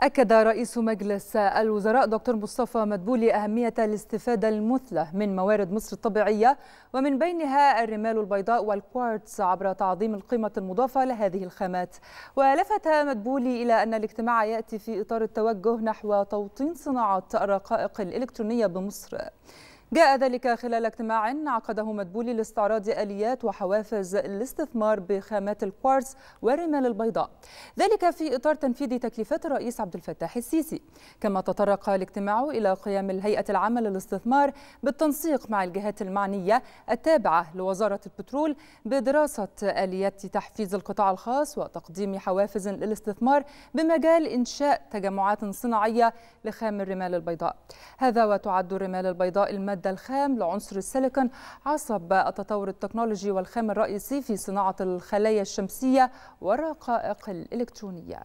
أكد رئيس مجلس الوزراء دكتور مصطفى مدبولي أهمية الاستفادة المثلى من موارد مصر الطبيعية ومن بينها الرمال البيضاء والكوارتز عبر تعظيم القيمة المضافة لهذه الخامات ولفت مدبولي إلى أن الاجتماع يأتي في إطار التوجه نحو توطين صناعة الرقائق الإلكترونية بمصر جاء ذلك خلال اجتماع عقده مدبولي لاستعراض آليات وحوافز الاستثمار بخامات الكوارتز والرمال البيضاء ذلك في إطار تنفيذ تكليفات الرئيس عبد الفتاح السيسي كما تطرق الاجتماع إلى قيام الهيئة العامة للاستثمار بالتنسيق مع الجهات المعنية التابعة لوزارة البترول بدراسة آليات تحفيز القطاع الخاص وتقديم حوافز للاستثمار بمجال إنشاء تجمعات صناعية لخام الرمال البيضاء هذا وتعد الرمال البيضاء المادة المادة الخام لعنصر السيليكون عصب التطور التكنولوجي والخام الرئيسي في صناعة الخلايا الشمسية والرقائق الإلكترونية